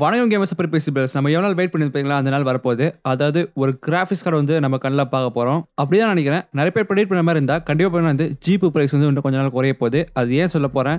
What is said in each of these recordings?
வணக்கம் கேமர்ஸ் அப்புறம் பேசிபிள்ஸ் நம்ம எவ்வளோ நாள் வெயிட் பண்ணியிருப்பீங்களா அந்த நாள் வரப்போகுது அதாவது ஒரு கிராஃபிக்ஸ் கார்டு வந்து நம்ம கண்ணில் பார்க்க போகிறோம் அப்படி தான் நினைக்கிறேன் நிறைய பேர் ப்ரெடிட் பண்ண மாதிரி இருந்தால் கண்டிப்பாக வந்து ஜீப்பு ப்ரைஸ் வந்து இன்னும் கொஞ்ச நாள் குறைய போகுது அது ஏன் சொல்ல போகிறேன்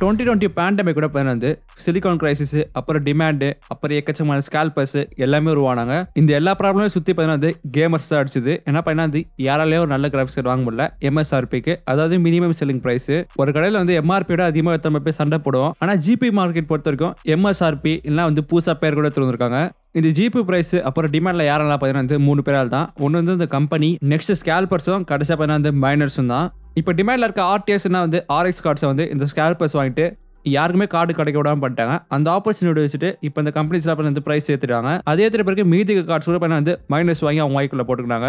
டுவெண்ட்டி டுவெண்ட்டி பேண்டமிக் கூட வந்து சிலிகான் கிரைசிஸ் அப்புறம் டிமாண்டு அப்புறம் எக்கச்சமான ஸ்கேல்பர்ஸ் எல்லாமே உருவானாங்க இந்த எல்லா ப்ராப்ளமே சுற்றி பார்த்தீங்கன்னா வந்து கேமர்ஸ் தான் அடிச்சுது என்ன பண்ணால் வந்து யாராலேயும் ஒரு நல்ல கிராஃபிக்ஸ் வாங்க முடியல எம்எஸ்ஆர்பிக்கு அதாவது மினிமம் செல்லிங் ப்ரைஸ் ஒரு கடையில் வந்து எம்ஆர்பியோட அதிகமாக எத்தனை போய் சண்டை போடுவோம் ஆனால் ஜிபி மார்க்கெட் பொறுத்த வரைக்கும் எம்எஸ்ஆர்பி இல்லை வந்து புதுசாக பேர் கூட திறந்துருக்காங்க இந்த ஜிபி ப்ரைஸ் அப்புறம் டிமாண்டில் யாரெல்லாம் பார்த்தீங்கன்னா வந்து மூணு பேரால் தான் ஒன்று வந்து இந்த கம்பெனி நெக்ஸ்ட் ஸ்கேல்பர்ஸும் கடைசியாக பார்த்தீங்கன்னா வந்து மைனர்ஸும் தான் இப்போ டிமாண்டில் இருக்க ஆர்டிஎஸ்னா வந்து ஆர்எக்ஸ் கார்ட்ஸை வந்து இந்த ஸ்கேர்பர்ஸ் வாங்கிட்டு யாருக்குமே கார்டு கிடைக்க விடாமல் பண்ணிட்டாங்க அந்த ஆப்பர்ச்சுனிட்டி வச்சுட்டு இப்போ இந்த கம்பெனிஸ்ல வந்து ப்ரைஸ் ஏற்றுறாங்க அதே ஏற்றின பிறகு மீதி கார்ட்ஸ் கூட பையனை வந்து மைனஸ் வாங்கி அவங்க வாய்க்குள்ள போட்டுக்கிட்டாங்க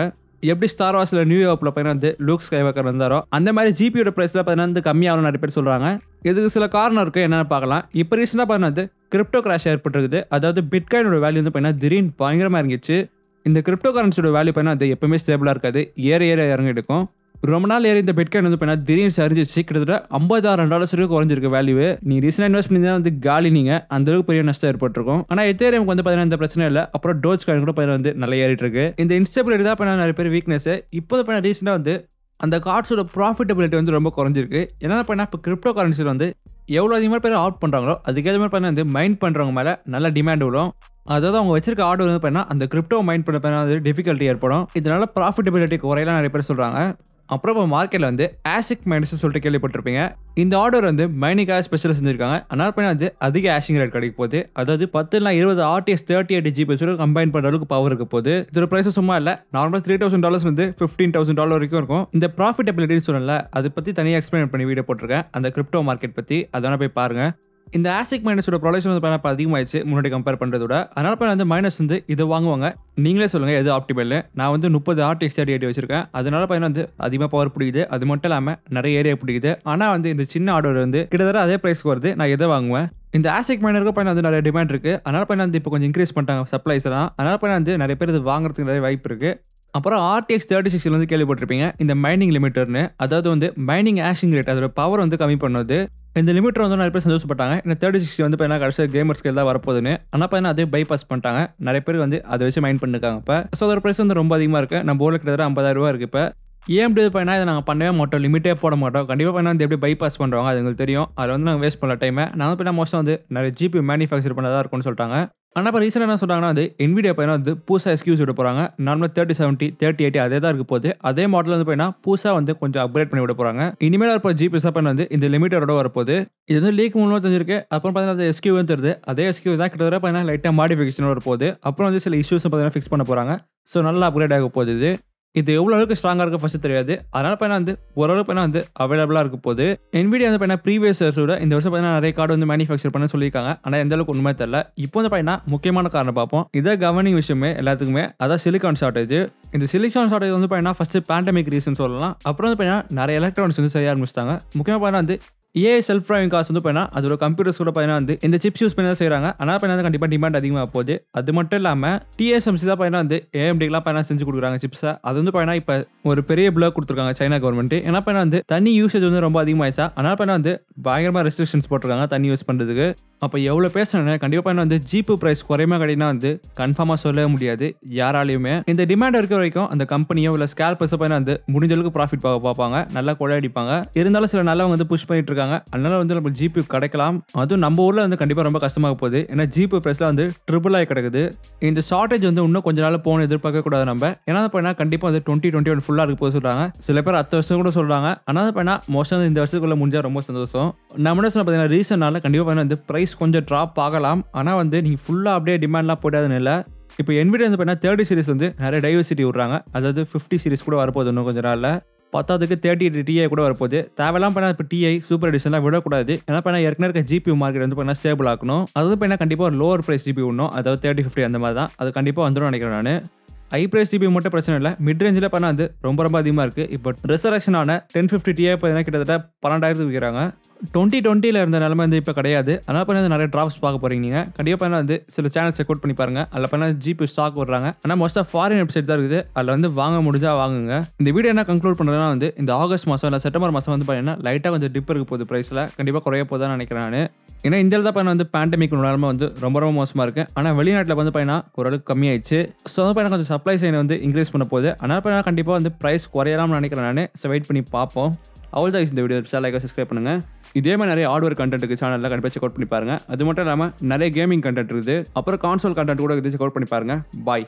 எப்படி ஸ்டார் வாசில் நியூ யோப்பில் பையனா வந்து லூக் ஸ்கைவாக்கர் வந்தாரோ அந்த மாதிரி ஜிபியோட ப்ரைஸில் பார்த்தீங்கன்னா வந்து கம்மியாகணும் நிறைய பேர் சொல்கிறாங்க இதுக்கு சில காரணம் இருக்குது என்னென்னு பார்க்கலாம் இப்போ ரீசெண்டாக பார்த்தீங்கன்னா வந்து கிரிப்டோ கிராஷ் ஏற்பட்டிருக்குது அதாவது பிட்காயினோட வேல்யூ வந்து பார்த்தீங்கன்னா திடீர்னு பயங்கரமாக இருந்துச்சு இந்த கிரிப்டோ கரன்சியோட வேல்யூ பார்த்தீங்கன்னா அது எப்பவுமே ஸ்டேபிளாக இருக்காது ஏற ஏற இறங்கி எடுக்கும் ரொம்ப நாள் ஏறி இந்த பிட்காயின் வந்து பண்ணா திடீர்னு சரிஞ்சிச்சு கிட்டத்தட்ட ஐம்பதாயிரம் டாலர்ஸ் வரைக்கும் குறைஞ்சிருக்கு வேல்யூ நீ ரீசெண்டாக இன்வெஸ்ட் பண்ணி வந்து காலி நீங்கள் அந்த அளவுக்கு பெரிய நஷ்டம் ஏற்பட்டிருக்கும் ஆனால் எத்தேரியமுக்கு வந்து பார்த்தீங்கன்னா இந்த பிரச்சனை இல்லை அப்புறம் டோஜ் காயின் கூட பதினா வந்து நல்லா ஏறிட்டு இருக்கு இந்த இன்ஸ்டபிலிட்டி தான் பண்ண நிறைய பேர் வீக்னஸ் இப்போ பண்ண ரீசெண்டாக வந்து அந்த கார்ட்ஸோட ப்ராஃபிட்டபிலிட்டி வந்து ரொம்ப குறைஞ்சிருக்கு என்ன பண்ணா இப்போ கிரிப்டோ கரன்சியில் வந்து எவ்வளோ அதிகமாக பேர் அவுட் பண்ணுறாங்களோ அதுக்கேற்ற மாதிரி பண்ண வந்து மைண்ட் பண்ணுறவங்க மேலே நல்ல டிமாண்ட் விடும் அதாவது அவங்க வச்சிருக்க ஆர்டர் வந்து பார்த்தீங்கன்னா அந்த கிரிப்டோ மைண்ட் பண்ண பண்ண டிஃபிகல்ட்டி ஏற்படும் இதனால ப்ராஃபிட்டபிலிட்டி குறையலாம் நிறைய பேர் சொல்கிறாங்க அப்புறம் இப்போ மார்க்கெட்டில் வந்து ஆசிக் மைனஸ் சொல்லிட்டு கேள்விப்பட்டிருப்பீங்க இந்த ஆர்டர் வந்து மைனிக்காக ஸ்பெஷல் செஞ்சுருக்காங்க அதனால் பண்ணி வந்து அதிக ஆஷிங் ரேட் கிடைக்க போகுது அதாவது பத்துலாம் இருபது ஆர்டிஎஸ் தேர்ட்டி எயிட் ஜிபி சொல்லி கம்பைன் பண்ணுற அளவுக்கு பவர் இருக்க போகுது இதோட ப்ரைஸும் சும்மா இல்லை நார்மலாக த்ரீ தௌசண்ட் டாலர்ஸ் வந்து ஃபிஃப்டீன் தௌசண்ட் டாலர் வரைக்கும் இருக்கும் இந்த ப்ராஃபிட்டபிலிட்டின்னு சொல்லல அதை பற்றி தனியாக எக்ஸ்பிளைன் பண்ணி வீடியோ போட்டிருக்கேன் அந்த கிரிப்டோ மார்க்கெட் பற்றி அதனால் போய் பாருங்கள் இந்த ஆசிக் மைனஸோட ப்ரொடக்ஷன் வந்து பார்த்தா அதிகமாகிடுச்சு முன்னாடி கம்பேர் பண்ணுறதோட அதனால் இப்போ வந்து மைனஸ் வந்து இதை வாங்குவாங்க நீங்களே சொல்லுங்கள் எது ஆப்டிமல் நான் வந்து முப்பது ஆர்ட் எக்ஸ் தேர்ட்டி வச்சிருக்கேன் அதனால பார்த்தீங்கன்னா வந்து அதிகமாக பவர் பிடிக்குது அது மட்டும் இல்லாமல் நிறைய ஏரியா பிடிக்குது ஆனால் வந்து இந்த சின்ன ஆர்டர் வந்து கிட்டத்தட்ட அதே ப்ரைஸ்க்கு வருது நான் எதை வாங்குவேன் இந்த ஆசிக் மைனருக்கும் பையன் வந்து நிறைய டிமாண்ட் இருக்குது அதனால் பையன் வந்து இப்போ கொஞ்சம் இன்க்ரீஸ் பண்ணிட்டாங்க சப்ளைஸ்லாம் அதனால் பையன் வந்து நிறைய பேர் இது வாங்குறதுக்கு நிறைய வாய்ப்பு இருக்குது அப்புறம் ஆர்டிஎக்ஸ் தேர்ட்டி சிக்ஸில் வந்து கேள்விப்பட்டிருப்பீங்க இந்த மைனிங் லிமிட்டர்னு அதாவது வந்து மைனிங் ஆஷிங் ரேட் அதோட பவர் வந்து கம்மி பண்ணுது இந்த லிமிட்டர் வந்து நிறைய பேர் சந்தோஷப்பட்டாங்க இந்த தேர்ட் சிக்ஸ்டி வந்து பார்த்தா கடைசியாக கேமர் ஸ்கேல் தான் வரப்போகுதுன்னு ஆனால் பார்த்தா அதே பைபாஸ் பண்ணிட்டாங்க நிறைய பேர் வந்து அதை வச்சு மைண்ட் பண்ணிருக்காங்க இப்போ ஸோ அதோட ப்ரைஸ் வந்து ரொம்ப அதிகமாக இருக்குது நம்ம ஊரில் கிட்டத்தட்ட ரூபா இருக்குது இப்போ ஏன் இப்படி பண்ணால் இதை நாங்கள் பண்ணவே மாட்டோம் லிமிட்டே போட மாட்டோம் கண்டிப்பாக பண்ணால் வந்து எப்படி பைபாஸ் பண்ணுறாங்க அது எங்களுக்கு தெரியும் அதை வந்து நாங்கள் வேஸ்ட் பண்ணல டைமை நாங்கள் பார்த்தா மோஸ்ட்டாக வந்து நிறைய ஜிபி மேனுஃபேக்சர் பண்ணதாக இருக்கும்னு சொல்லிட்டாங்க ஆனால் இப்போ ரீசெண்டாக என்ன சொல்கிறாங்கன்னா அது என்விடியா பையனா வந்து புதுசாக எஸ்கியூஸ் விட போகிறாங்க நார்மலாக தேர்ட்டி செவன்ட்டி தேர்ட்டி எயிட்டி அதே தான் இருக்க போது அதே மாடல் வந்து பார்த்தீங்கன்னா புதுசாக வந்து கொஞ்சம் அப்கிரேட் பண்ணி விட போகிறாங்க இனிமேல் இருப்போம் ஜிபிஎஸ் பையன் வந்து இந்த லிமிட்டரோட வரப்போது இது வந்து லீக் மூலமாக தெரிஞ்சிருக்கு அப்புறம் பார்த்தீங்கன்னா எஸ்கியூ வந்து தருது அதே எஸ்கியூ தான் கிட்டத்தட்ட பார்த்தீங்கன்னா லைட்டாக மாடிஃபிகேஷன் வரப்போகுது அப்புறம் வந்து சில இஷ்யூஸ் பார்த்தீங்கன்னா ஃபிக்ஸ் பண்ண போகிறாங்க ஸோ நல்லா அப்கிரேட் ஆக போகுது இது எவ்வளோ அளவுக்கு ஸ்ட்ராங்காக இருக்க ஃபஸ்ட்டு தெரியாது அதனால் பையனா வந்து ஓரளவு பையனா வந்து அவைலபிளாக இருக்க போது என்விடியா வந்து பார்த்தீங்கன்னா ப்ரீவியஸ் இயர்ஸோட இந்த வருஷம் பார்த்தீங்கன்னா நிறைய கார்டு வந்து மேனுஃபேக்சர் பண்ண சொல்லியிருக்காங்க ஆனால் எந்த அளவுக்கு உண்மை தெரில இப்போ வந்து பார்த்தீங்கன்னா முக்கியமான காரணம் பார்ப்போம் இதை கவர்னிங் விஷயமே எல்லாத்துக்குமே அதான் சிலிக்கான் ஷார்டேஜ் இந்த சிலிக்கான் ஷார்டேஜ் வந்து பார்த்தீங்கன்னா ஃபஸ்ட்டு பேண்டமிக் ரீசன் சொல்லலாம் அப்புறம் வந்து பார்த்தீங்கன்னா நிறைய எலக்ட்ரானிக்ஸ் வந்து செய்ய ஆரம்பிச்சிட்டாங்க முக்கியமாக பையனா வந்து ஏஏ செல்ஃப் ட்ரைவிங் காசு வந்து போனால் அதோட கம்ப்யூட்டர்ஸ் கூட பார்த்தீங்கன்னா வந்து இந்த சிப்ஸ் யூஸ் பண்ணி தான் செய்கிறாங்க ஆனால் பார்த்தா கண்டிப்பாக டிமாண்ட் அதிகமாக போகுது அது மட்டும் இல்லாமல் டிஎஸ்எம்சி தான் பார்த்தீங்கன்னா வந்து ஏஎம்டிக்கெலாம் பார்த்தீங்கன்னா செஞ்சு கொடுக்குறாங்க சிப்ஸை அது வந்து பார்த்தீங்கன்னா இப்போ ஒரு பெரிய பிளாக் கொடுத்துருக்காங்க சைனா கவர்மெண்ட் ஏன்னா பார்த்தா வந்து தண்ணி யூசேஜ் வந்து ரொம்ப அதிகமாகிடுச்சா ஆனால் பார்த்தா வந்து பயங்கரமாக ரெஸ்ட்ரிக்ஷன்ஸ் போட்டிருக்காங்க தண்ணி யூஸ் பண்ணுறதுக்கு அப்போ எவ்வளோ பேசணும் கண்டிப்பாக என்ன வந்து ஜீப்பு ப்ரைஸ் குறையுமா கிடையாது வந்து கன்ஃபார்மாக சொல்ல முடியாது யாராலையுமே இந்த டிமாண்ட் இருக்கிற வரைக்கும் அந்த கம்பெனியோ இல்லை ஸ்கேல் பர்சப்பாக வந்து முடிஞ்சளவுக்கு ப்ராஃபிட் பார்க்க பார்ப்பாங்க நல்லா கொள்ளையடிப்பாங்க இருந்தாலும் சில நல்லவங்க வந்து புஷ் பண்ணிட்டு இருக்காங்க சொல்லிட்டாங்க அதனால வந்து நம்மளுக்கு ஜிபி கிடைக்கலாம் அதுவும் நம்ம ஊரில் வந்து கண்டிப்பாக ரொம்ப கஷ்டமாக போகுது ஏன்னா ஜிபி ப்ரைஸ்லாம் வந்து ட்ரிபிள் ஆகி கிடக்குது இந்த ஷார்டேஜ் வந்து இன்னும் கொஞ்ச நாள் போன எதிர்பார்க்க கூடாது நம்ம ஏன்னா பண்ணா கண்டிப்பாக வந்து டுவெண்ட்டி டுவெண்ட்டி ஒன் ஃபுல்லாக இருக்கு போது சொல்கிறாங்க சில பேர் அத்த வருஷம் கூட சொல்கிறாங்க ஆனால் பண்ணா மோஸ்ட் இந்த வருஷத்துக்குள்ள முடிஞ்சால் ரொம்ப சந்தோஷம் நம்ம என்ன சொன்ன பார்த்தீங்கன்னா ரீசனால கண்டிப்பாக வந்து ப்ரைஸ் கொஞ்சம் ட்ராப் ஆகலாம் ஆனால் வந்து நீங்கள் ஃபுல்லாக அப்படியே டிமாண்ட்லாம் போட்டாதுன்னு இல்லை இப்போ என்விடியா வந்து பார்த்தீங்கன்னா தேர்ட்டி சீரிஸ் வந்து நிறைய டைவர்சிட்டி விட்றாங்க அதாவது ஃபிஃப்டி சீரிஸ் கூட வரப்போகுது இன்னும் கொஞ்சம் நாளில் பத்தாவதுக்கு தேர்ட்டி எயிட் டிஐ கூட வரப்போகுது தேவையெல்லாம் பண்ணால் இப்போ டிஐ சூப்பர் எடிஷன்லாம் விடக்கூடாது ஏன்னா பண்ணால் ஏற்கனவே இருக்க ஜிபி மார்க்கெட் வந்து பண்ணால் ஸ்டேபிள் ஆகணும் அது பண்ணால் கண்டிப்பாக ஒரு லோவர் ப்ரைஸ் ஜிபி ஒன்றும் அதாவது தேர்ட்டி ஃபிஃப்டி அந்த மாதிரி தான் அது கண்டிப்பாக வந்துடும் நினைக்கிறேன் நான் ஐ பிரைஸ் ஜிபி மட்டும் பிரச்சனை இல்லை மிட் ரேஞ்சில் பண்ணால் அது ரொம்ப ரொம்ப அதிகமாக இருக்குது இப்போ ரிசரக்ஷன் ஆன டென் ஃபிஃப்டி டிஏ பார்த்தீங்கன்னா கிட்டத்தட்ட பன்னெண்டாயிரத்துக்கு விற்கிறாங்க டுவெண்ட்டி டுவெண்ட்டியில் இருந்த நிலமை வந்து இப்போ கிடையாது ஆனால் பார்த்தீங்கன்னா நிறைய ட்ராப்ஸ் பார்க்க போகிறீங்க நீங்கள் கண்டிப்பாக பண்ணால் வந்து சில சேனல் செக் அவுட் பண்ணி பாருங்க அதில் பார்த்தீங்கன்னா ஜிபி ஸ்டாக் விடுறாங்க ஆனால் மோஸ்ட்டாக ஃபாரின் வெப்சைட் தான் இருக்குது அதில் வந்து வாங்க முடிஞ்சால் வாங்குங்க இந்த வீடியோ என்ன கன்க்ளூட் பண்ணுறதுனா வந்து இந்த ஆகஸ்ட் மாதம் இல்லை செப்டம்பர் மாதம் வந்து பார்த்தீங்கன்னா லைட்டாக கொஞ்சம் டிப் இருக்க போகுது ப்ரைஸில் கண்டிப்பாக குறைய போதான்னு நினைக்கிறேன் நான் ஏன்னா இந்தியில் தான் பார்த்தீங்கன்னா வந்து பேண்டமிக் நிலமை வந்து ரொம்ப ரொம்ப மோசமாக இருக்குது ஆனால் வெளிநாட்டில் வந்து பார்த்தீங்கன்னா ஓரளவுக்கு கம்மியாயிடுச்சு ஸோ வந்து பார்த்தீங்கன்னா கொஞ்சம் சப்ளை செயின் வந்து இன்க்ரீஸ் பண்ண போகுது அதனால் கண்டிப்பாக வந்து ப்ரைஸ் குறையலாம்னு நினைக்கிறேன் நான் ஸோ வெயிட் பண்ணி பார்ப்போம் அவள் தான் இந்த வீடியோ சார் லைக்காக சப்ஸ்கிரைப் பண்ணுங்கள் இதே மாதிரி நிறைய ஹார்ட்வேர் கண்டென்ட்டுக்கு சேனலில் கண்டிப்பாக செக் அவுட் பண்ணி பாருங்கள் அது மட்டும் இல்லாமல் நிறைய கேமிங் கண்டென்ட் இருக்குது அப்புறம் கான்சோல் கண்டென்ட் கூட செக் அவுட் பண்ணி பாருங்கள் பாய்